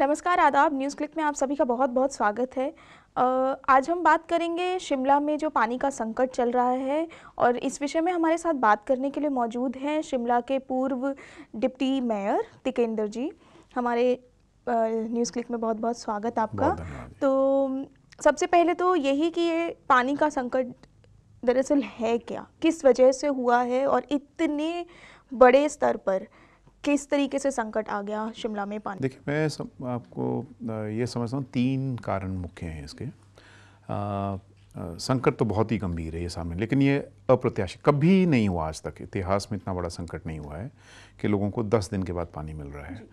नमस्कार आदाब news click में आप सभी का बहुत बहुत स्वागत है आज हम बात करेंगे शिमला में जो पानी का संकट चल रहा है और इस विषय में हमारे साथ बात करने के लिए मौजूद हैं शिमला के पूर्व डिप्टी मेयर तिकेंद्र जी हमारे न्यूज़ क्लिक में बहुत बहुत स्वागत आपका बहुत तो सबसे पहले तो यही कि ये पानी का संकट दरअसल है क्या किस वजह से हुआ है और इतने बड़े स्तर पर किस तरीके से संकट आ गया शिमला में पानी देखिए मैं सब आपको ये समझता हूँ तीन कारण मुख्य हैं इसके आ, संकट तो बहुत ही गंभीर है ये सामने लेकिन ये अप्रत्याशित कभी नहीं हुआ आज तक इतिहास में इतना बड़ा संकट नहीं हुआ है कि लोगों को दस दिन के बाद पानी मिल रहा है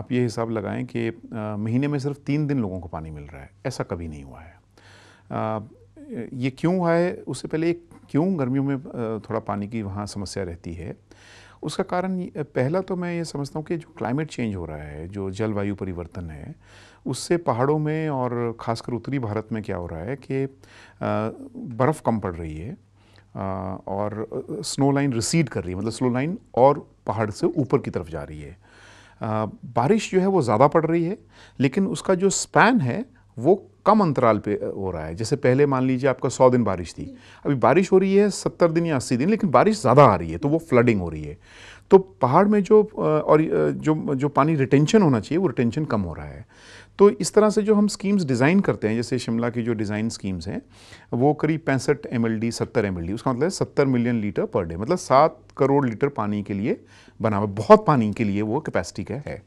आप ये हिसाब लगाएं कि महीने में सिर्फ तीन दिन लोगों को पानी मिल रहा है ऐसा कभी नहीं हुआ है ये क्यों हुआ है उससे पहले क्यों गर्मियों में थोड़ा पानी की वहाँ समस्या रहती है उसका कारण पहला तो मैं ये समझता हूँ कि जो क्लाइमेट चेंज हो रहा है जो जलवायु परिवर्तन है उससे पहाड़ों में और ख़ासकर उत्तरी भारत में क्या हो रहा है कि बर्फ़ कम पड़ रही है और स्नो लाइन रिसीड कर रही है मतलब स्नो लाइन और पहाड़ से ऊपर की तरफ जा रही है बारिश जो है वो ज़्यादा पड़ रही है लेकिन उसका जो स्पैन है वो कम अंतराल पे हो रहा है जैसे पहले मान लीजिए आपका सौ दिन बारिश थी अभी बारिश हो रही है सत्तर दिन या अस्सी दिन लेकिन बारिश ज़्यादा आ रही है तो वो फ्लडिंग हो रही है तो पहाड़ में जो और जो जो पानी रिटेंशन होना चाहिए वो रिटेंशन कम हो रहा है तो इस तरह से जो हम स्कीम्स डिज़ाइन करते हैं जैसे शिमला की जो डिज़ाइन स्कीम्स हैं वो करीब पैंसठ एम एल डी सत्तर एम एल डी उसका मतलब सत्तर मिलियन लीटर पर डे मतलब सात करोड़ लीटर पानी के लिए बना हुआ बहुत पानी के लिए वो कैपेसिटी का है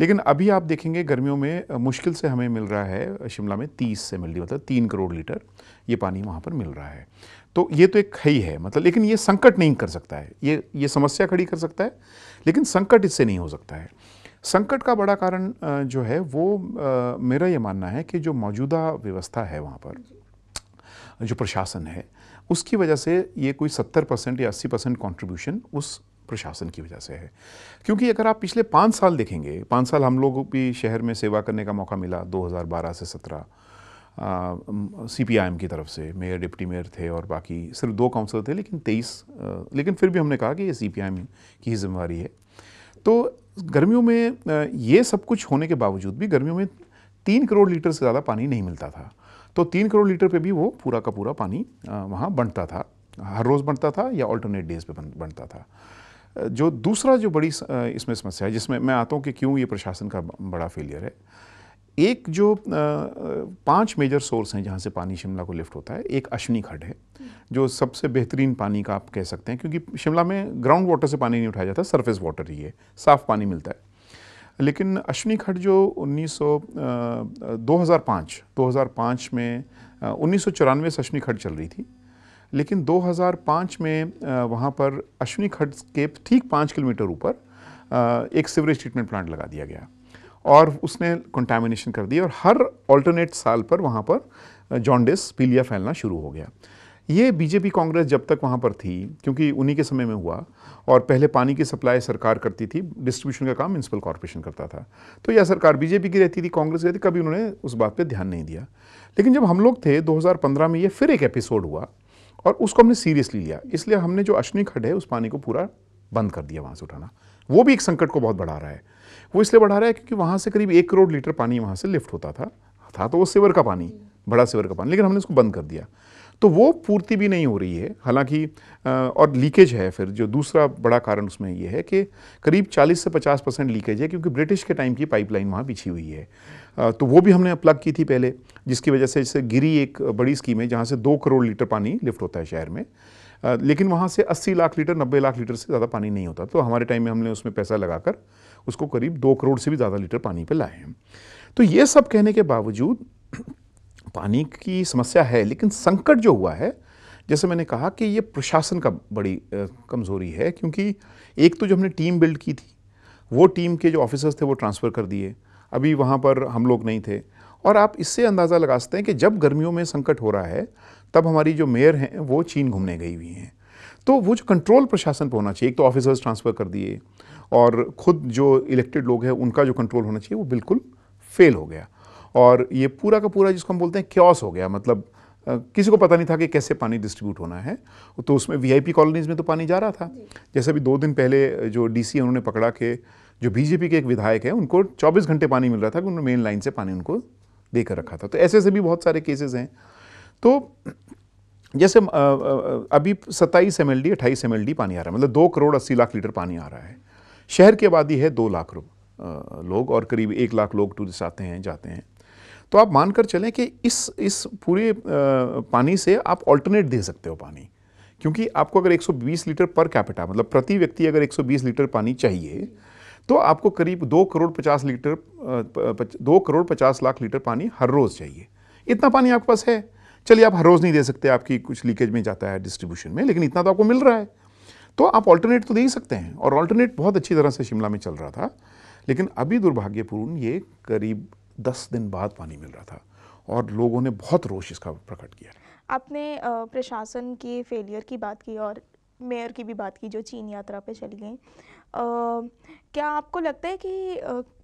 लेकिन अभी आप देखेंगे गर्मियों में मुश्किल से हमें मिल रहा है शिमला में तीस से मिल रही मतलब तीन करोड़ लीटर ये पानी वहाँ पर मिल रहा है तो ये तो एक है ही है मतलब लेकिन ये संकट नहीं कर सकता है ये ये समस्या खड़ी कर सकता है लेकिन संकट इससे नहीं हो सकता है संकट का बड़ा कारण जो है वो मेरा ये मानना है कि जो मौजूदा व्यवस्था है वहाँ पर जो प्रशासन है उसकी वजह से ये कोई 70 परसेंट या 80 परसेंट कॉन्ट्रीब्यूशन उस प्रशासन की वजह से है क्योंकि अगर आप पिछले पाँच साल देखेंगे पाँच साल हम लोग भी शहर में सेवा करने का मौका मिला 2012 से 17 सी पी की तरफ से मेयर डिप्टी मेयर थे और बाकी सिर्फ दो काउंसिल थे लेकिन तेईस लेकिन फिर भी हमने कहा कि ये सी की ही जिम्मेवारी है तो गर्मियों में ये सब कुछ होने के बावजूद भी गर्मियों में तीन करोड़ लीटर से ज़्यादा पानी नहीं मिलता था तो तीन करोड़ लीटर पर भी वो पूरा का पूरा पानी वहाँ बंटता था हर रोज़ बनता था या ऑल्टरनेट डेज पर बनता था जो दूसरा जो बड़ी इसमें समस्या है जिसमें मैं आता हूँ कि क्यों ये प्रशासन का बड़ा फेलियर है एक जो पांच मेजर सोर्स हैं जहाँ से पानी शिमला को लिफ्ट होता है एक अश्विनी खड है जो सबसे बेहतरीन पानी का आप कह सकते हैं क्योंकि शिमला में ग्राउंड वाटर से पानी नहीं उठाया जाता सरफेस वाटर ही है साफ़ पानी मिलता है लेकिन अश्विनी खड जो उन्नीस सौ में उन्नीस से अश्विनी खड चल रही थी लेकिन 2005 में वहाँ पर अश्विनी खड्ड के ठीक पाँच किलोमीटर ऊपर एक सीवरेज ट्रीटमेंट प्लांट लगा दिया गया और उसने कंटामिनेशन कर दी और हर अल्टरनेट साल पर वहाँ पर जॉन्डिस पीलिया फैलना शुरू हो गया ये बीजेपी कांग्रेस जब तक वहाँ पर थी क्योंकि उन्हीं के समय में हुआ और पहले पानी की सप्लाई सरकार करती थी डिस्ट्रीब्यूशन का काम म्यूनसिपल कॉरपोरेशन करता था तो यह सरकार बीजेपी की रहती थी कांग्रेस की रहती कभी उन्होंने उस बात पे ध्यान नहीं दिया लेकिन जब हम लोग थे 2015 में ये फिर एक एपिसोड हुआ और उसको हमने सीरियसली लिया इसलिए हमने जो अश्विनी खड्ड है उस पानी को पूरा बंद कर दिया वहाँ से उठाना वो भी एक संकट को बहुत बढ़ा रहा है वो इसलिए बढ़ा रहा है क्योंकि वहाँ से करीब एक करोड़ लीटर पानी वहाँ से लिफ्ट होता था था तो वो सिवर का पानी बड़ा सिवर का पानी लेकिन हमने उसको बंद कर दिया तो वो पूर्ति भी नहीं हो रही है हालांकि और लीकेज है फिर जो दूसरा बड़ा कारण उसमें ये है कि करीब 40 से 50 परसेंट लीकेज है क्योंकि ब्रिटिश के टाइम की पाइपलाइन वहाँ बिछी हुई है तो वो भी हमने प्लग की थी पहले जिसकी वजह से जैसे गिरी एक बड़ी स्कीम है जहाँ से दो करोड़ लीटर पानी लिफ्ट होता है शहर में लेकिन वहाँ से 80 लाख लीटर 90 लाख लीटर से ज़्यादा पानी नहीं होता तो हमारे टाइम में हमने उसमें पैसा लगाकर उसको करीब दो करोड़ से भी ज़्यादा लीटर पानी पर लाए हैं तो ये सब कहने के बावजूद पानी की समस्या है लेकिन संकट जो हुआ है जैसे मैंने कहा कि ये प्रशासन का बड़ी कमज़ोरी है क्योंकि एक तो जो हमने टीम बिल्ड की थी वो टीम के जो ऑफिसर्स थे वो ट्रांसफ़र कर दिए अभी वहाँ पर हम लोग नहीं थे और आप इससे अंदाज़ा लगा सकते हैं कि जब गर्मियों में संकट हो रहा है तब हमारी जो मेयर हैं वो चीन घूमने गई हुई हैं तो वो जो कंट्रोल प्रशासन पर होना चाहिए एक तो ऑफिसर्स ट्रांसफ़र कर दिए और ख़ुद जो इलेक्टेड लोग हैं उनका जो कंट्रोल होना चाहिए वो बिल्कुल फेल हो गया और ये पूरा का पूरा जिसको हम बोलते हैं क्योस हो गया मतलब किसी को पता नहीं था कि कैसे पानी डिस्ट्रीब्यूट होना है तो उसमें वीआईपी कॉलोनीज़ में तो पानी जा रहा था जैसे अभी दो दिन पहले जो डीसी उन्होंने पकड़ा के जो बीजेपी के एक विधायक हैं उनको 24 घंटे पानी मिल रहा था कि उन्होंने मेन लाइन से पानी उनको देकर रखा था तो ऐसे ऐसे भी बहुत सारे केसेस हैं तो जैसे अभी सत्ताईस एम एल डी अट्ठाईस एम एल डी पानी आ रहा है मतलब दो करोड़ अस्सी लाख लीटर पानी आ रहा है शहर की आबादी है दो लाख लोग और करीब एक लाख लोग टूरिस्ट आते हैं जाते हैं तो आप मानकर चलें कि इस इस पूरे पानी से आप ऑल्टरनेट दे सकते हो पानी क्योंकि आपको अगर 120 लीटर पर कैपिटा मतलब प्रति व्यक्ति अगर 120 लीटर पानी चाहिए तो आपको करीब दो करोड़ पचास लीटर दो करोड़ पचास लाख लीटर पानी हर रोज़ चाहिए इतना पानी आपके पास है चलिए आप हर रोज़ नहीं दे सकते आपकी कुछ लीकेज में जाता है डिस्ट्रीब्यूशन में लेकिन इतना तो आपको मिल रहा है तो आप ऑल्टरनेट तो दे ही सकते हैं और ऑल्टरनेट बहुत अच्छी तरह से शिमला में चल रहा था लेकिन अभी दुर्भाग्यपूर्ण ये करीब दस दिन बाद पानी मिल रहा था और लोगों ने बहुत रोष इसका प्रकट किया आपने प्रशासन के फेलियर की बात की और मेयर की भी बात की जो चीन यात्रा पे चली गई क्या आपको लगता है कि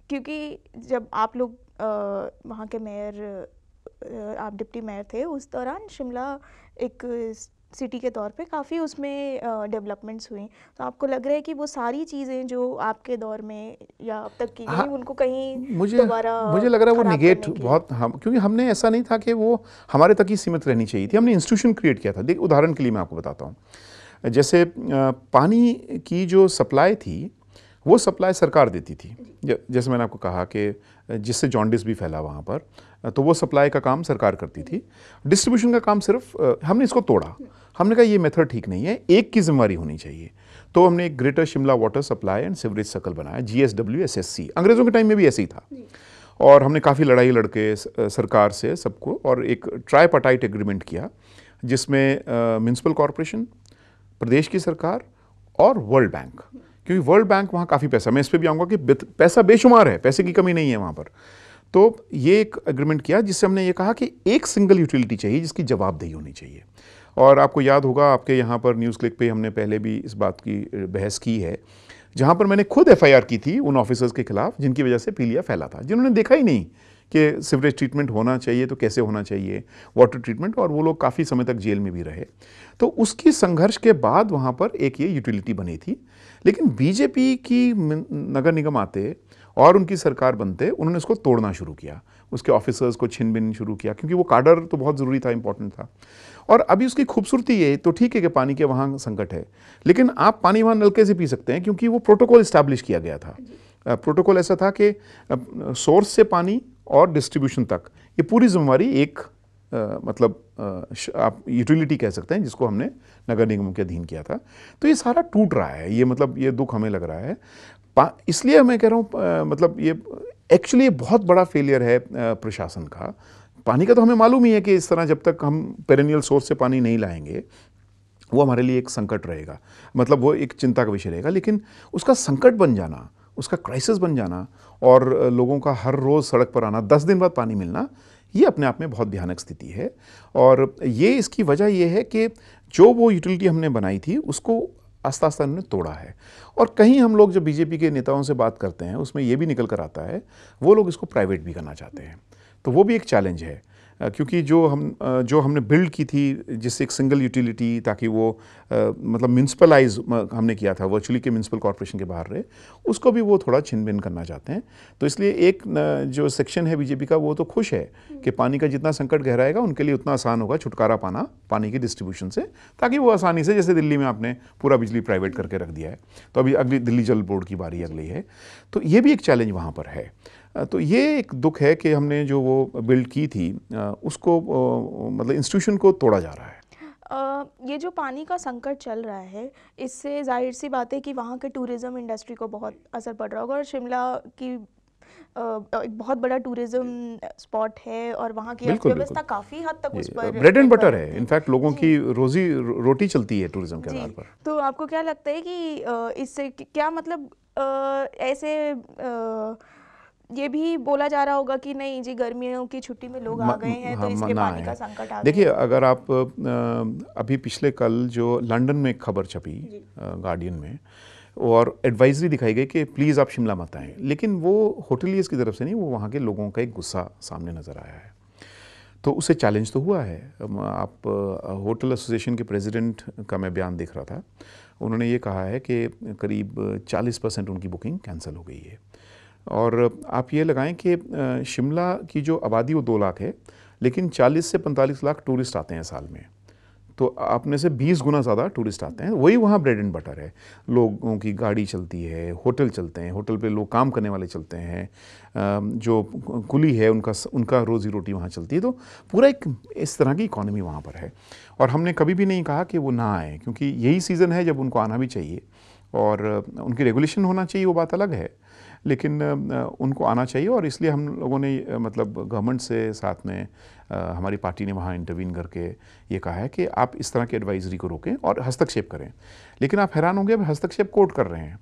क्योंकि जब आप लोग वहाँ के मेयर आप डिप्टी मेयर थे उस दौरान शिमला एक सिटी के तौर पे काफ़ी उसमें डेवलपमेंट्स हुई तो आपको लग रहा है कि वो सारी चीज़ें जो आपके दौर में या अब तक की हाँ, उनको कहीं मुझे दोबारा मुझे लग रहा है वो निगेट बहुत हम हाँ, क्योंकि हमने ऐसा नहीं था कि वो हमारे तक ही सीमित रहनी चाहिए थी हमने इंस्टीट्यूशन क्रिएट किया था देख उदाहरण के लिए मैं आपको बताता हूँ जैसे पानी की जो सप्लाई थी वो सप्लाई सरकार देती थी जैसे मैंने आपको कहा कि जिससे जॉन्डिस भी फैला वहाँ पर तो वो सप्लाई का काम सरकार करती थी डिस्ट्रीब्यूशन का काम सिर्फ हमने इसको तोड़ा हमने कहा ये मेथड ठीक नहीं है एक की जिम्मेवारी होनी चाहिए तो हमने एक greater Shimla water supply and sewerage circle बनाया G S W S S C अंग्रेज़ों के टाइम में भी ऐसे ही था और हमने काफ़ी लड़ाई लड़के सरकार से सबको और एक ट्राईपटाइट एग्रीमेंट किया जिसमें म्यूनसिपल कॉरपोरेशन प्रदेश की सरकार और वर्ल्ड बैंक क्योंकि वर्ल्ड बैंक वहाँ काफ़ी पैसा मैं इस पर भी आऊँगा कि पैसा बेशुमार है पैसे की कमी नहीं है वहाँ पर तो ये एक एग्रीमेंट किया जिससे हमने ये कहा कि एक सिंगल यूटिलिटी चाहिए जिसकी जवाबदेही होनी चाहिए और आपको याद होगा आपके यहाँ पर न्यूज़ क्लिक पे हमने पहले भी इस बात की बहस की है जहाँ पर मैंने खुद एफआईआर की थी उन ऑफिसर्स के खिलाफ जिनकी वजह से पीलिया फैला था जिन्होंने देखा ही नहीं कि सिवरेज ट्रीटमेंट होना चाहिए तो कैसे होना चाहिए वाटर ट्रीटमेंट और वो लोग काफ़ी समय तक जेल में भी रहे तो उसकी संघर्ष के बाद वहाँ पर एक ये यूटिलिटी बनी थी लेकिन बीजेपी की नगर निगम आते और उनकी सरकार बनते उन्होंने उसको तोड़ना शुरू किया उसके ऑफिसर्स को छिन बिन शुरू किया क्योंकि वो काडर तो बहुत ज़रूरी था इंपॉर्टेंट था और अभी उसकी खूबसूरती ये तो ठीक है कि पानी के वहाँ संकट है लेकिन आप पानी वहाँ नलके से पी सकते हैं क्योंकि वो प्रोटोकॉल इस्टेब्लिश किया गया था प्रोटोकॉल ऐसा था कि सोर्स से पानी और डिस्ट्रीब्यूशन तक ये पूरी जिम्मेवारी एक आ, मतलब आ, आप यूटिलिटी कह सकते हैं जिसको हमने नगर निगम के अधीन किया था तो ये सारा टूट रहा है ये मतलब ये दुख हमें लग रहा है इसलिए मैं कह रहा हूँ मतलब ये एक्चुअली बहुत बड़ा फेलियर है प्रशासन का पानी का तो हमें मालूम ही है कि इस तरह जब तक हम पेरेनियल सोर्स से पानी नहीं लाएंगे वो हमारे लिए एक संकट रहेगा मतलब वो एक चिंता का विषय रहेगा लेकिन उसका संकट बन जाना उसका क्राइसिस बन जाना और लोगों का हर रोज़ सड़क पर आना दस दिन बाद पानी मिलना ये अपने आप में बहुत भयानक स्थिति है और ये इसकी वजह यह है कि जो वो यूटिलिटी हमने बनाई थी उसको आस्ता आस्ता इन्होंने तोड़ा है और कहीं हम लोग जो बीजेपी के नेताओं से बात करते हैं उसमें ये भी निकल कर आता है वो लोग इसको प्राइवेट भी करना चाहते हैं तो वो भी एक चैलेंज है क्योंकि जो हम जो हमने बिल्ड की थी जिससे एक सिंगल यूटिलिटी ताकि वो मतलब म्यूनसिपलाइज हमने किया था वर्चुअली के म्यूनसिपल कॉरपोरेशन के बाहर रहे उसको भी वो थोड़ा छिन भिन करना चाहते हैं तो इसलिए एक जो सेक्शन है बीजेपी का वो तो खुश है कि हम्म। पानी का जितना संकट गहराएगा उनके लिए उतना आसान होगा छुटकारा पाना पानी की डिस्ट्रीब्यूशन से ताकि वो आसानी से जैसे दिल्ली में आपने पूरा बिजली प्राइवेट करके रख दिया है तो अभी अगली दिल्ली जल बोर्ड की बारी अगली है तो ये भी एक चैलेंज वहाँ पर है तो ये एक दुख है कि हमने जो वो बिल्ड की थी उसको मतलब इंस्टीट्यूशन को तोड़ा जा रहा है ये जो पानी का संकट चल रहा है इससे जाहिर सी बात है कि वहाँ के टूरिज़्म इंडस्ट्री को बहुत असर पड़ रहा होगा और शिमला की एक बहुत बड़ा टूरिज्म स्पॉट है और वहाँ की अर्थव्यवस्था काफ़ी हद तक उस पर ब्रेड एंड बटर है इनफैक्ट लोगों की रोजी रोटी चलती है टूरिज्म के आधार पर तो आपको क्या लगता है कि इससे क्या मतलब ऐसे ये भी बोला जा रहा होगा कि नहीं जी गर्मियों की छुट्टी में लोग आ गए हैं तो हाँ, इसके पानी का संकट आ देखिए अगर आप अभी पिछले कल जो लंदन में खबर छपी गार्डियन में और एडवाइजरी दिखाई गई कि प्लीज़ आप शिमला मत आएँ लेकिन वो होटलियर्स की तरफ से नहीं वो वहाँ के लोगों का एक गुस्सा सामने नज़र आया है तो उसे चैलेंज तो हुआ है आप होटल एसोसिएशन के प्रेसिडेंट का मैं बयान देख रहा था उन्होंने ये कहा है कि करीब 40 परसेंट उनकी बुकिंग कैंसिल हो गई है और आप ये लगाएं कि शिमला की जो आबादी वो दो लाख है लेकिन 40 से 45 लाख टूरिस्ट आते हैं साल में तो आपने से 20 गुना ज़्यादा टूरिस्ट आते हैं वही वहाँ ब्रेड एंड बटर है लोगों की गाड़ी चलती है होटल चलते हैं होटल पे लोग काम करने वाले चलते हैं जो कुली है उनका उनका रोज़ी रोटी वहाँ चलती है तो पूरा एक इस तरह की इकोनॉमी वहाँ पर है और हमने कभी भी नहीं कहा कि वो ना आए क्योंकि यही सीज़न है जब उनको आना भी चाहिए और उनकी रेगुलेशन होना चाहिए वो बात अलग है लेकिन उनको आना चाहिए और इसलिए हम लोगों ने मतलब गवर्नमेंट से साथ में हमारी पार्टी ने वहाँ इंटरवीन करके ये कहा है कि आप इस तरह की एडवाइजरी को रोकें और हस्तक्षेप करें लेकिन आप हैरान होंगे अब हस्तक्षेप कोर्ट कर रहे हैं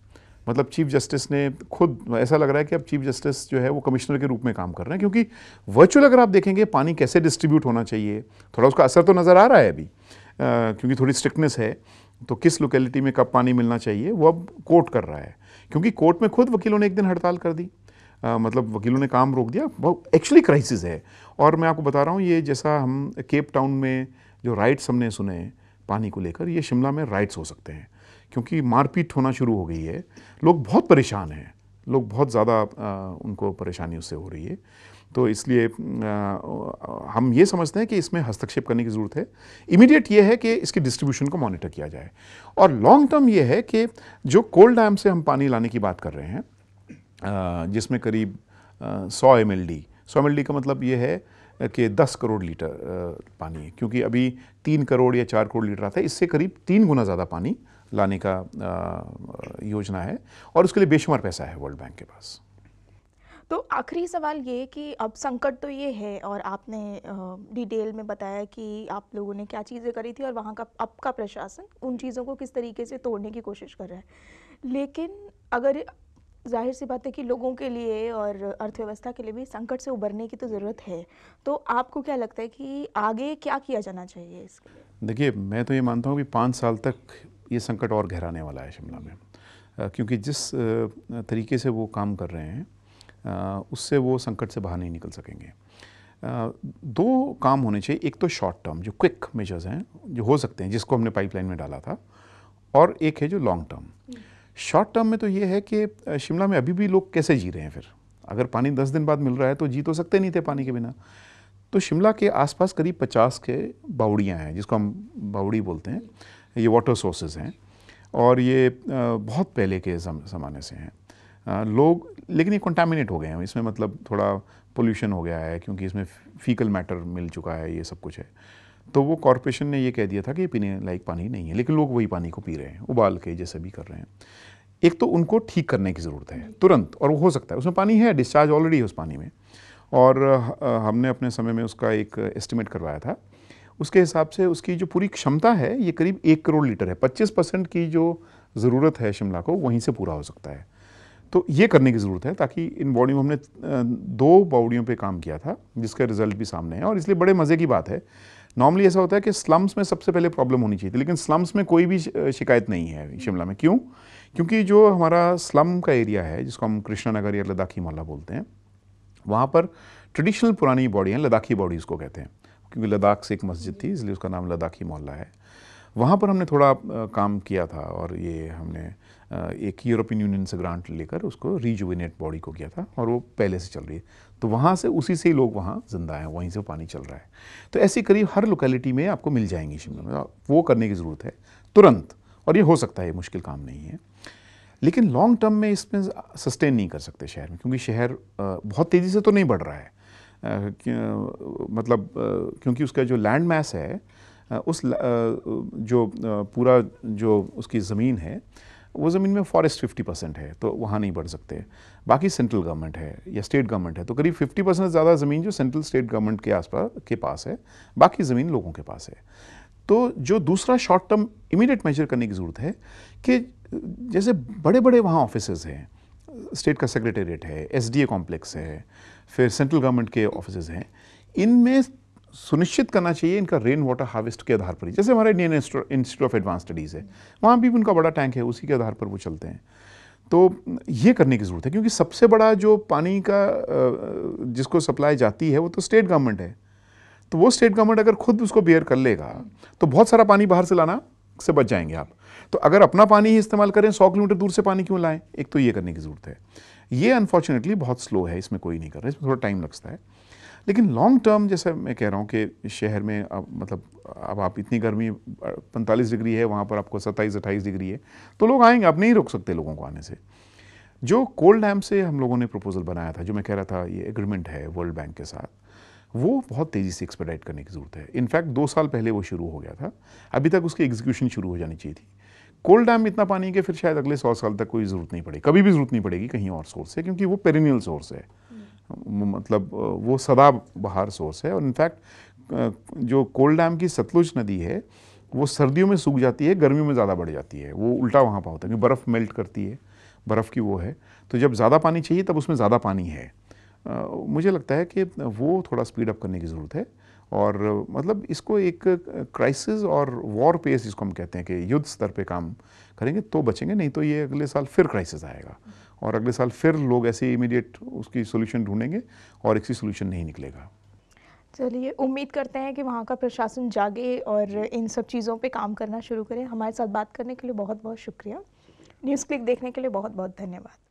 मतलब चीफ जस्टिस ने खुद ऐसा लग रहा है कि अब चीफ जस्टिस जो है वो कमिश्नर के रूप में काम कर रहे हैं क्योंकि वर्चुअल अगर आप देखेंगे पानी कैसे डिस्ट्रीब्यूट होना चाहिए थोड़ा उसका असर तो नज़र आ रहा है अभी क्योंकि थोड़ी स्ट्रिक्टनेस है तो किस लोकेलिटी में कब पानी मिलना चाहिए वो अब कोर्ट कर रहा है क्योंकि कोर्ट में खुद वकीलों ने एक दिन हड़ताल कर दी आ, मतलब वकीलों ने काम रोक दिया बहुत एक्चुअली क्राइसिस है और मैं आपको बता रहा हूँ ये जैसा हम केप टाउन में जो राइट्स हमने सुने पानी को लेकर ये शिमला में राइट्स हो सकते हैं क्योंकि मारपीट होना शुरू हो गई है लोग बहुत परेशान हैं लोग बहुत ज़्यादा उनको परेशानियों से हो रही है तो इसलिए हम ये समझते हैं कि इसमें हस्तक्षेप करने की ज़रूरत है इमीडिएट ये है कि इसके डिस्ट्रीब्यूशन को मॉनिटर किया जाए और लॉन्ग टर्म ये है कि जो कोल्ड डैम से हम पानी लाने की बात कर रहे हैं जिसमें करीब सौ एम एल डी सौ एम एल डी का मतलब ये है कि 10 करोड़ लीटर पानी है क्योंकि अभी तीन करोड़ या चार करोड़ लीटर आता है इससे करीब तीन गुना ज़्यादा पानी लाने का योजना है और उसके लिए बेशुमार पैसा है वर्ल्ड बैंक के पास तो आखिरी सवाल ये कि अब संकट तो ये है और आपने डिटेल में बताया कि आप लोगों ने क्या चीज़ें करी थी और वहाँ का अब का प्रशासन उन चीज़ों को किस तरीके से तोड़ने की कोशिश कर रहा है लेकिन अगर जाहिर सी बात है कि लोगों के लिए और अर्थव्यवस्था के लिए भी संकट से उबरने की तो ज़रूरत है तो आपको क्या लगता है कि आगे क्या किया जाना चाहिए इसके देखिए मैं तो ये मानता हूँ कि पाँच साल तक ये संकट और गहराने वाला है शिमला में क्योंकि जिस तरीके से वो काम कर रहे हैं उससे वो संकट से बाहर नहीं निकल सकेंगे दो काम होने चाहिए एक तो शॉर्ट टर्म जो क्विक मेजर्स हैं जो हो सकते हैं जिसको हमने पाइपलाइन में डाला था और एक है जो लॉन्ग टर्म शॉर्ट टर्म में तो ये है कि शिमला में अभी भी लोग कैसे जी रहे हैं फिर अगर पानी दस दिन बाद मिल रहा है तो जी तो सकते नहीं थे पानी के बिना तो शिमला के आसपास करीब पचास के बावड़ियाँ हैं जिसको हम बावड़ी बोलते हैं ये वाटर सोर्सेज हैं और ये बहुत पहले के ज़माने से हैं लोग लेकिन ये कंटामिनेट हो गए हैं इसमें मतलब थोड़ा पोल्यूशन हो गया है क्योंकि इसमें फीकल मैटर मिल चुका है ये सब कुछ है तो वो कॉरपोरेशन ने ये कह दिया था कि पीने लायक पानी नहीं है लेकिन लोग वही पानी को पी रहे हैं उबाल के जैसे भी कर रहे हैं एक तो उनको ठीक करने की ज़रूरत है तुरंत और वो हो सकता है उसमें पानी है डिस्चार्ज ऑलरेडी है उस पानी में और हमने अपने समय में उसका एक एस्टिमेट करवाया था उसके हिसाब से उसकी जो पूरी क्षमता है ये करीब एक करोड़ लीटर है पच्चीस परसेंट की जो ज़रूरत है शिमला को वहीं से पूरा हो सकता है तो ये करने की ज़रूरत है ताकि इन बॉडियों हमने दो बाउडियों पे काम किया था जिसका रिजल्ट भी सामने है और इसलिए बड़े मज़े की बात है नॉर्मली ऐसा होता है कि स्लम्स में सबसे पहले प्रॉब्लम होनी चाहिए लेकिन स्लम्स में कोई भी शिकायत नहीं है शिमला में क्यों क्योंकि जो हमारा स्लम का एरिया है जिसको हम कृष्णा नगर या लद्दाखी मोहल्ला बोलते हैं वहाँ पर ट्रेडिशनल पुरानी बॉडी हैं लद्दाखी बॉडीज़ को कहते हैं क्योंकि लद्दाख से एक मस्जिद थी इसलिए उसका नाम लद्दाखी मोहल्ला है वहाँ पर हमने थोड़ा काम किया था और ये हमने एक यूरोपियन यूनियन से ग्रांट लेकर उसको रिजुविनेट बॉडी को किया था और वो पहले से चल रही है तो वहाँ से उसी से ही लोग वहाँ ज़िंदा हैं वहीं से पानी चल रहा है तो ऐसी करीब हर लोकेलिटी में आपको मिल जाएंगी शिमला में वो करने की ज़रूरत है तुरंत और ये हो सकता है मुश्किल काम नहीं है लेकिन लॉन्ग टर्म में इसमें सस्टेन नहीं कर सकते शहर में क्योंकि शहर बहुत तेज़ी से तो नहीं बढ़ रहा है मतलब क्योंकि उसका जो लैंड मैस है उस जो पूरा जो उसकी ज़मीन है वो ज़मीन में फॉरेस्ट 50 परसेंट है तो वहाँ नहीं बढ़ सकते बाकी सेंट्रल गवर्नमेंट है या स्टेट गवर्नमेंट है तो करीब 50 परसेंट ज़्यादा ज़मीन जो सेंट्रल स्टेट गवर्नमेंट के आसपास के पास है बाकी ज़मीन लोगों के पास है तो जो दूसरा शॉर्ट टर्म इमीडिएट मेजर करने की ज़रूरत है कि जैसे बड़े बड़े वहाँ ऑफिस हैं स्टेट का सेक्रेटेरिएट है एसडीए कॉम्प्लेक्स है फिर सेंट्रल गवर्नमेंट के ऑफिस हैं इनमें सुनिश्चित करना चाहिए इनका रेन वाटर हार्वेस्ट के आधार पर ही जैसे हमारे Indian institute of advance studies है वहाँ भी उनका बड़ा टैंक है उसी के आधार पर वो चलते हैं तो ये करने की ज़रूरत है क्योंकि सबसे बड़ा जो पानी का जिसको सप्लाई जाती है वो तो स्टेट गवर्नमेंट है तो वो स्टेट गवर्नमेंट अगर खुद उसको बेयर कर लेगा तो बहुत सारा पानी बाहर से लाना से बच जाएंगे आप तो अगर अपना पानी ही इस्तेमाल करें सौ किलोमीटर दूर से पानी क्यों लाएं एक तो ये करने की ज़रूरत है ये अनफॉर्चुनेटली बहुत स्लो है इसमें कोई नहीं कर रहा इसमें थोड़ा टाइम लगता है लेकिन लॉन्ग टर्म जैसे मैं कह रहा हूँ कि शहर में अब मतलब अब आप इतनी गर्मी 45 डिग्री है वहाँ पर आपको 27 अट्ठाईस डिग्री है तो लोग आएंगे आप नहीं रोक सकते लोगों को आने से जो कोल्ड डैम से हम लोगों ने प्रपोजल बनाया था जो मैं कह रहा था ये एग्रीमेंट है वर्ल्ड बैंक के साथ वो बहुत तेज़ी से एक्सपेडाइट करने की ज़रूरत है इनफैक्ट दो साल पहले वो शुरू हो गया था अभी तक उसकी एग्जीक्यूशन शुरू हो जानी चाहिए थी कोल डैम इतना पानी कि फिर शायद अगले सौ साल तक कोई ज़रूरत नहीं पड़ेगी कभी भी ज़रूरत नहीं पड़ेगी कहीं और सोर्स से क्योंकि वो पेरिनियल सोर्स है hmm. मतलब वो सदा बहार सोर्स है और इनफैक्ट जो कोल डैम की सतलुज नदी है वो सर्दियों में सूख जाती है गर्मियों में ज़्यादा बढ़ जाती है वो उल्टा वहाँ पर होता है क्योंकि बर्फ़ मेल्ट करती है बर्फ़ की वो है तो जब ज़्यादा पानी चाहिए तब उसमें ज़्यादा पानी है मुझे लगता है कि वो थोड़ा स्पीड अप करने की ज़रूरत है और मतलब इसको एक क्राइसिस और वॉर पेस जिसको हम कहते हैं कि युद्ध स्तर पे काम करेंगे तो बचेंगे नहीं तो ये अगले साल फिर क्राइसिस आएगा और अगले साल फिर लोग ऐसे इमीडिएट उसकी सोल्यूशन ढूंढेंगे और एक सी सोल्यूशन नहीं निकलेगा चलिए उम्मीद करते हैं कि वहाँ का प्रशासन जागे और इन सब चीज़ों पर काम करना शुरू करें हमारे साथ बात करने के लिए बहुत बहुत शुक्रिया न्यूज़ क्लिक देखने के लिए बहुत बहुत धन्यवाद